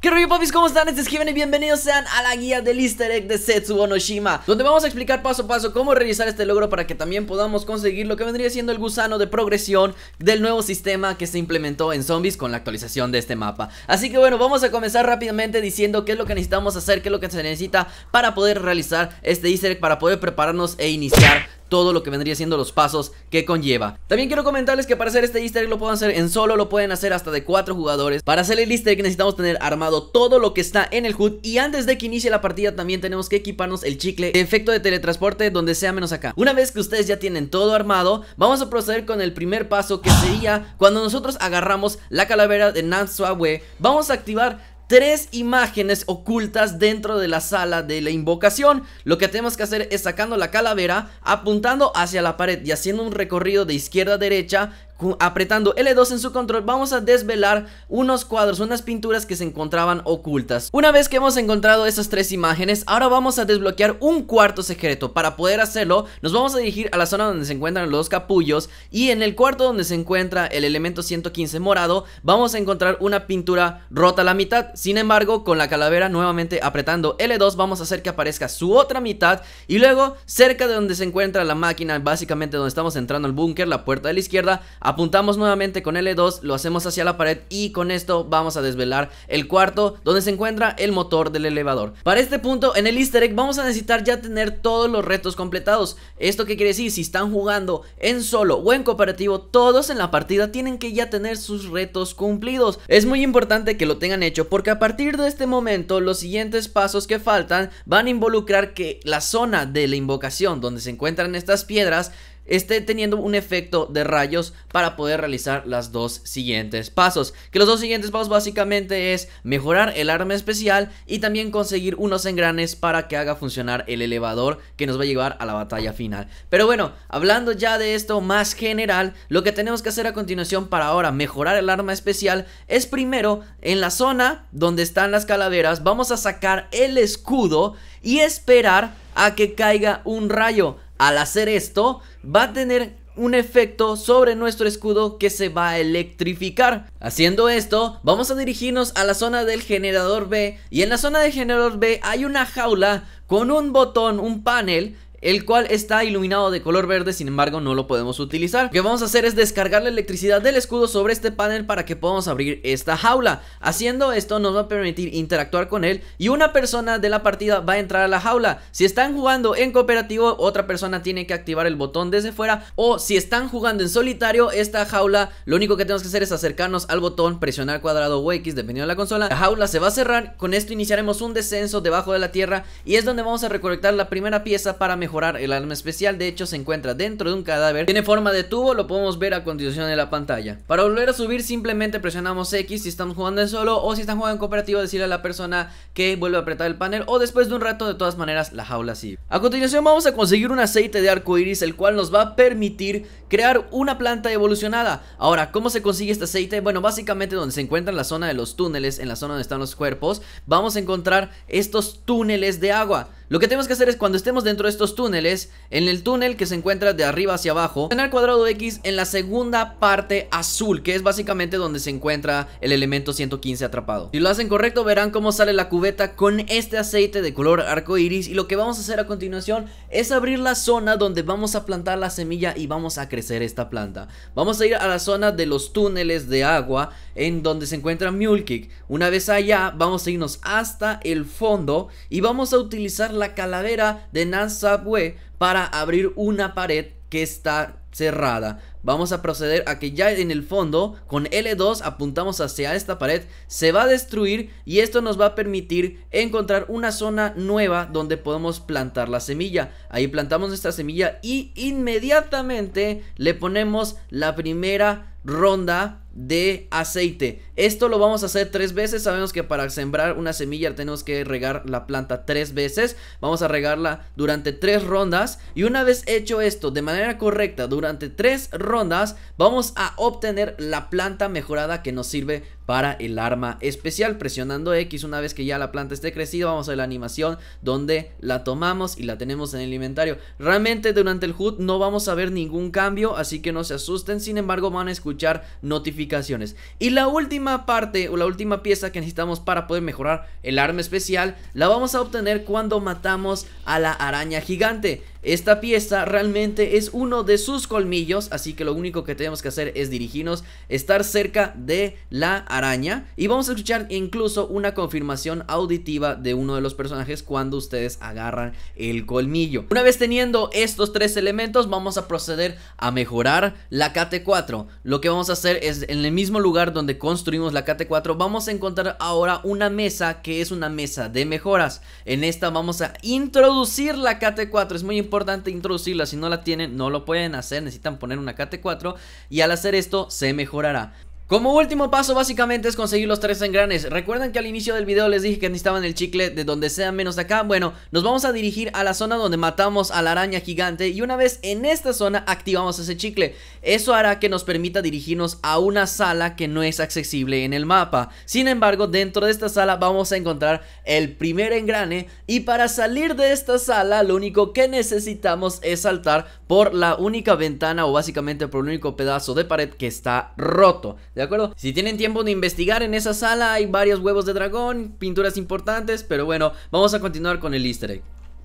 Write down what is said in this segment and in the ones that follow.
¿Qué rollo papis? ¿Cómo están? Este es y bienvenidos sean a la guía del easter egg de Setsu Donde vamos a explicar paso a paso cómo realizar este logro para que también podamos conseguir lo que vendría siendo el gusano de progresión del nuevo sistema que se implementó en zombies con la actualización de este mapa Así que bueno, vamos a comenzar rápidamente diciendo qué es lo que necesitamos hacer, qué es lo que se necesita para poder realizar este easter egg, para poder prepararnos e iniciar todo lo que vendría siendo los pasos que conlleva. También quiero comentarles que para hacer este easter egg lo pueden hacer en solo, lo pueden hacer hasta de 4 jugadores. Para hacer el easter egg necesitamos tener armado todo lo que está en el HUD y antes de que inicie la partida también tenemos que equiparnos el chicle de efecto de teletransporte donde sea menos acá. Una vez que ustedes ya tienen todo armado, vamos a proceder con el primer paso que sería cuando nosotros agarramos la calavera de Nan vamos a activar tres imágenes ocultas dentro de la sala de la invocación. Lo que tenemos que hacer es sacando la calavera, apuntando hacia la pared y haciendo un recorrido de izquierda a derecha apretando L2 en su control vamos a desvelar unos cuadros, unas pinturas que se encontraban ocultas. Una vez que hemos encontrado esas tres imágenes, ahora vamos a desbloquear un cuarto secreto. Para poder hacerlo, nos vamos a dirigir a la zona donde se encuentran los capullos y en el cuarto donde se encuentra el elemento 115 morado, vamos a encontrar una pintura rota a la mitad. Sin embargo, con la calavera nuevamente apretando L2 vamos a hacer que aparezca su otra mitad y luego cerca de donde se encuentra la máquina, básicamente donde estamos entrando al búnker, la puerta de la izquierda, Apuntamos nuevamente con L2, lo hacemos hacia la pared y con esto vamos a desvelar el cuarto donde se encuentra el motor del elevador. Para este punto en el easter egg vamos a necesitar ya tener todos los retos completados. ¿Esto qué quiere decir? Si están jugando en solo o en cooperativo, todos en la partida tienen que ya tener sus retos cumplidos. Es muy importante que lo tengan hecho porque a partir de este momento los siguientes pasos que faltan van a involucrar que la zona de la invocación donde se encuentran estas piedras esté teniendo un efecto de rayos para poder realizar las dos siguientes pasos. Que los dos siguientes pasos básicamente es mejorar el arma especial y también conseguir unos engranes para que haga funcionar el elevador que nos va a llevar a la batalla final. Pero bueno, hablando ya de esto más general, lo que tenemos que hacer a continuación para ahora mejorar el arma especial es primero en la zona donde están las calaveras vamos a sacar el escudo y esperar a que caiga un rayo. Al hacer esto, va a tener un efecto sobre nuestro escudo que se va a electrificar. Haciendo esto, vamos a dirigirnos a la zona del generador B y en la zona del generador B hay una jaula con un botón, un panel el cual está iluminado de color verde, sin embargo no lo podemos utilizar. Lo que vamos a hacer es descargar la electricidad del escudo sobre este panel para que podamos abrir esta jaula. Haciendo esto nos va a permitir interactuar con él y una persona de la partida va a entrar a la jaula. Si están jugando en cooperativo, otra persona tiene que activar el botón desde fuera o si están jugando en solitario, esta jaula lo único que tenemos que hacer es acercarnos al botón, presionar cuadrado o X dependiendo de la consola. La jaula se va a cerrar, con esto iniciaremos un descenso debajo de la tierra y es donde vamos a recolectar la primera pieza para mejorar el arma especial, de hecho se encuentra dentro de un cadáver, tiene forma de tubo, lo podemos ver a continuación en la pantalla. Para volver a subir simplemente presionamos X si estamos jugando en solo o si están jugando en cooperativo decirle a la persona que vuelve a apretar el panel o después de un rato de todas maneras la jaula sigue. A continuación vamos a conseguir un aceite de arco iris el cual nos va a permitir crear una planta evolucionada. Ahora, ¿cómo se consigue este aceite? Bueno, básicamente donde se encuentra en la zona de los túneles, en la zona donde están los cuerpos, vamos a encontrar estos túneles de agua. Lo que tenemos que hacer es cuando estemos dentro de estos túneles, en el túnel que se encuentra de arriba hacia abajo, tener cuadrado X en la segunda parte azul, que es básicamente donde se encuentra el elemento 115 atrapado. Si lo hacen correcto verán cómo sale la cubeta con este aceite de color arco iris y lo que vamos a hacer a continuación es abrir la zona donde vamos a plantar la semilla y vamos a crecer esta planta. Vamos a ir a la zona de los túneles de agua en donde se encuentra Mule Una vez allá vamos a irnos hasta el fondo y vamos a utilizar la calavera de Nansabwe para abrir una pared que está cerrada. Vamos a proceder a que ya en el fondo, con L2 apuntamos hacia esta pared, se va a destruir y esto nos va a permitir encontrar una zona nueva donde podemos plantar la semilla. Ahí plantamos esta semilla y inmediatamente le ponemos la primera ronda de aceite. Esto lo vamos a hacer tres veces. Sabemos que para sembrar una semilla tenemos que regar la planta tres veces. Vamos a regarla durante tres rondas. Y una vez hecho esto de manera correcta durante tres rondas, vamos a obtener la planta mejorada que nos sirve para el arma especial. Presionando X una vez que ya la planta esté crecida, vamos a la animación donde la tomamos y la tenemos en el inventario. Realmente durante el HUD no vamos a ver ningún cambio, así que no se asusten. Sin embargo, van a escuchar notificaciones y la última parte o la última pieza que necesitamos para poder mejorar el arma especial la vamos a obtener cuando matamos a la araña gigante. Esta pieza realmente es uno de sus colmillos, así que lo único que tenemos que hacer es dirigirnos, estar cerca de la araña y vamos a escuchar incluso una confirmación auditiva de uno de los personajes cuando ustedes agarran el colmillo. Una vez teniendo estos tres elementos vamos a proceder a mejorar la KT4. Lo que vamos a hacer es en el mismo lugar donde construimos la KT4 vamos a encontrar ahora una mesa que es una mesa de mejoras. En esta vamos a introducir la KT4, es muy importante importante introducirla. Si no la tienen, no lo pueden hacer. Necesitan poner una KT4. Y al hacer esto, se mejorará. Como último paso básicamente es conseguir los tres engranes. Recuerdan que al inicio del video les dije que necesitaban el chicle de donde sea menos acá. Bueno, nos vamos a dirigir a la zona donde matamos a la araña gigante y una vez en esta zona activamos ese chicle. Eso hará que nos permita dirigirnos a una sala que no es accesible en el mapa. Sin embargo, dentro de esta sala vamos a encontrar el primer engrane y para salir de esta sala lo único que necesitamos es saltar por la única ventana o básicamente por el único pedazo de pared que está roto. ¿de acuerdo? Si tienen tiempo de investigar, en esa sala hay varios huevos de dragón, pinturas importantes, pero bueno, vamos a continuar con el easter egg.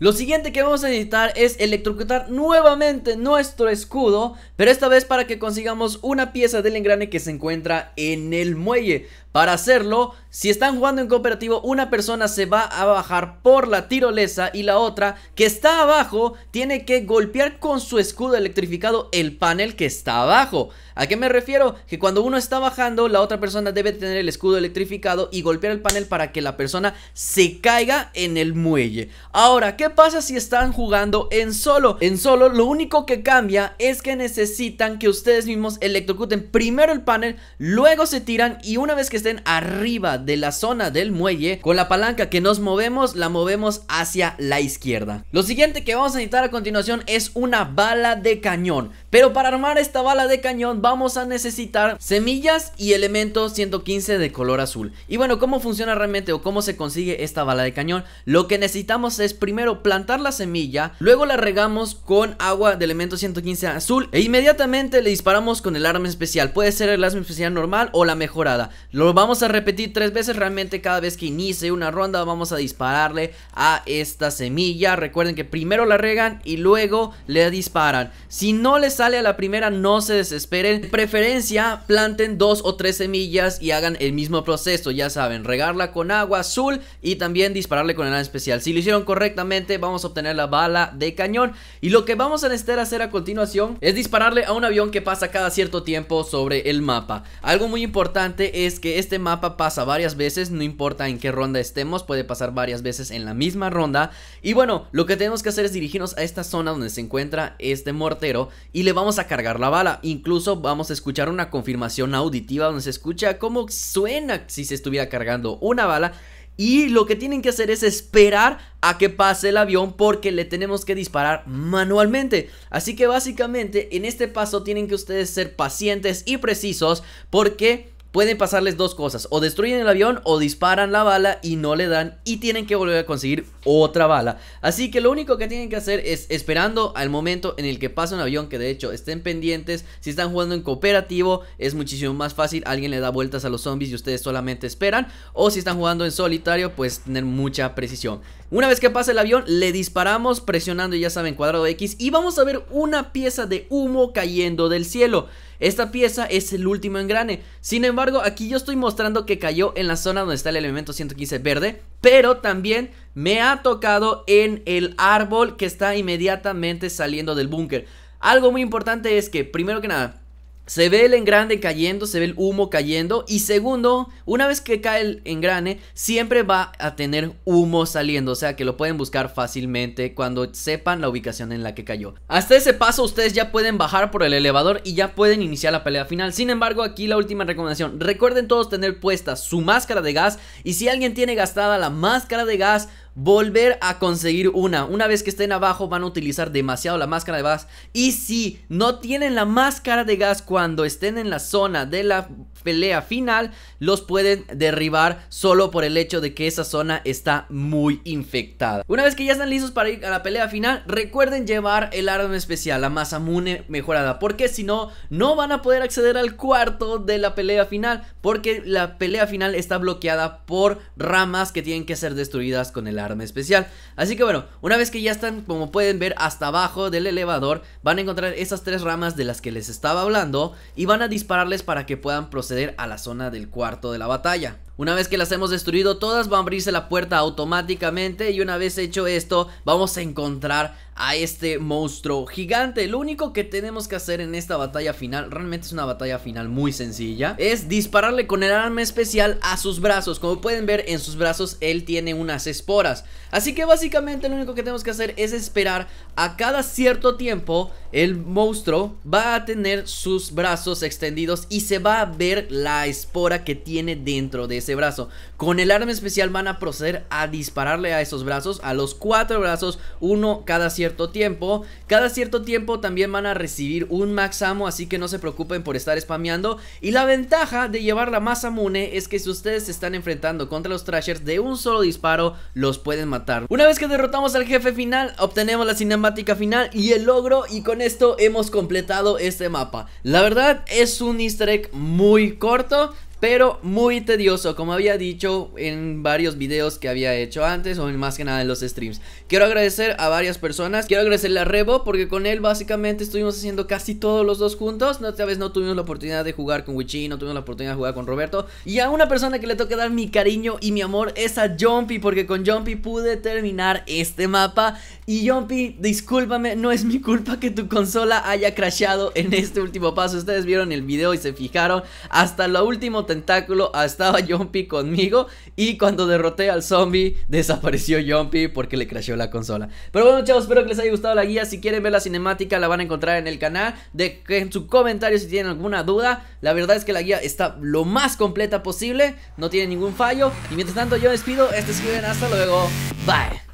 Lo siguiente que vamos a necesitar es electrocutar nuevamente nuestro escudo, pero esta vez para que consigamos una pieza del engrane que se encuentra en el muelle. Para hacerlo, si están jugando en cooperativo, una persona se va a bajar por la tirolesa y la otra que está abajo tiene que golpear con su escudo electrificado el panel que está abajo. ¿A qué me refiero? Que cuando uno está bajando, la otra persona debe tener el escudo electrificado y golpear el panel para que la persona se caiga en el muelle. Ahora, ¿qué pasa si están jugando en solo? En solo lo único que cambia es que necesitan que ustedes mismos electrocuten primero el panel, luego se tiran y una vez que arriba de la zona del muelle, con la palanca que nos movemos, la movemos hacia la izquierda. Lo siguiente que vamos a necesitar a continuación es una bala de cañón. Pero para armar esta bala de cañón vamos a necesitar semillas y elementos 115 de color azul. Y bueno, ¿cómo funciona realmente o cómo se consigue esta bala de cañón? Lo que necesitamos es primero plantar la semilla, luego la regamos con agua de elemento 115 azul e inmediatamente le disparamos con el arma especial. Puede ser el arma especial normal o la mejorada. Lo vamos a repetir tres veces. Realmente cada vez que inicie una ronda vamos a dispararle a esta semilla. Recuerden que primero la regan y luego le disparan. Si no le sale a la primera no se desesperen. preferencia planten dos o tres semillas y hagan el mismo proceso. Ya saben, regarla con agua azul y también dispararle con el arma especial. Si lo hicieron correctamente vamos a obtener la bala de cañón. Y lo que vamos a necesitar hacer a continuación es dispararle a un avión que pasa cada cierto tiempo sobre el mapa. Algo muy importante es que este mapa pasa varias veces, no importa en qué ronda estemos, puede pasar varias veces en la misma ronda. Y bueno, lo que tenemos que hacer es dirigirnos a esta zona donde se encuentra este mortero y le vamos a cargar la bala. Incluso vamos a escuchar una confirmación auditiva donde se escucha cómo suena si se estuviera cargando una bala. Y lo que tienen que hacer es esperar a que pase el avión porque le tenemos que disparar manualmente. Así que básicamente en este paso tienen que ustedes ser pacientes y precisos porque pueden pasarles dos cosas, o destruyen el avión o disparan la bala y no le dan y tienen que volver a conseguir otra bala. Así que lo único que tienen que hacer es esperando al momento en el que pasa un avión, que de hecho estén pendientes, si están jugando en cooperativo es muchísimo más fácil, alguien le da vueltas a los zombies y ustedes solamente esperan, o si están jugando en solitario pues tener mucha precisión. Una vez que pase el avión le disparamos presionando ya saben cuadrado X y vamos a ver una pieza de humo cayendo del cielo. Esta pieza es el último engrane. Sin embargo, aquí yo estoy mostrando que cayó en la zona donde está el elemento 115 verde, pero también me ha tocado en el árbol que está inmediatamente saliendo del búnker. Algo muy importante es que, primero que nada, se ve el engrane cayendo, se ve el humo cayendo. Y segundo, una vez que cae el engrane, siempre va a tener humo saliendo. O sea que lo pueden buscar fácilmente cuando sepan la ubicación en la que cayó. Hasta ese paso ustedes ya pueden bajar por el elevador y ya pueden iniciar la pelea final. Sin embargo, aquí la última recomendación. Recuerden todos tener puesta su máscara de gas. Y si alguien tiene gastada la máscara de gas, volver a conseguir una. Una vez que estén abajo van a utilizar demasiado la máscara de gas. Y si no tienen la máscara de gas cuando estén en la zona de la pelea final, los pueden derribar solo por el hecho de que esa zona está muy infectada. Una vez que ya están listos para ir a la pelea final, recuerden llevar el arma especial, la masa mune mejorada. Porque si no, no van a poder acceder al cuarto de la pelea final. Porque la pelea final está bloqueada por ramas que tienen que ser destruidas con el arma arma especial. Así que bueno, una vez que ya están, como pueden ver, hasta abajo del elevador, van a encontrar esas tres ramas de las que les estaba hablando y van a dispararles para que puedan proceder a la zona del cuarto de la batalla. Una vez que las hemos destruido todas van a abrirse la puerta automáticamente y una vez hecho esto vamos a encontrar a este monstruo gigante. Lo único que tenemos que hacer en esta batalla final, realmente es una batalla final muy sencilla, es dispararle con el arma especial a sus brazos. Como pueden ver en sus brazos él tiene unas esporas. Así que básicamente lo único que tenemos que hacer es esperar a cada cierto tiempo el monstruo va a tener sus brazos extendidos y se va a ver la espora que tiene dentro de ese brazo. Con el arma especial van a proceder a dispararle a esos brazos, a los cuatro brazos, uno cada cierto cierto tiempo. Cada cierto tiempo también van a recibir un Max Amo, así que no se preocupen por estar spameando. Y la ventaja de llevar la masa Mune es que si ustedes se están enfrentando contra los Trashers de un solo disparo, los pueden matar. Una vez que derrotamos al jefe final, obtenemos la cinemática final y el logro y con esto hemos completado este mapa. La verdad es un easter egg muy corto, pero muy tedioso, como había dicho en varios videos que había hecho antes o más que nada en los streams. Quiero agradecer a varias personas, quiero agradecerle a Rebo porque con él básicamente estuvimos haciendo casi todos los dos juntos. No, esta vez no tuvimos la oportunidad de jugar con Wichi, no tuvimos la oportunidad de jugar con Roberto. Y a una persona que le toca dar mi cariño y mi amor es a Jumpy porque con Jumpy pude terminar este mapa. Y Jumpy, discúlpame, no es mi culpa que tu consola haya crashado en este último paso. Ustedes vieron el video y se fijaron hasta lo último tentáculo ah, estaba Jumpy conmigo y cuando derroté al zombie desapareció Jumpy porque le crasheó la consola. Pero bueno chavos, espero que les haya gustado la guía. Si quieren ver la cinemática la van a encontrar en el canal. Dejen su comentario si tienen alguna duda. La verdad es que la guía está lo más completa posible. No tiene ningún fallo. Y mientras tanto yo despido. Este es Hasta luego. Bye.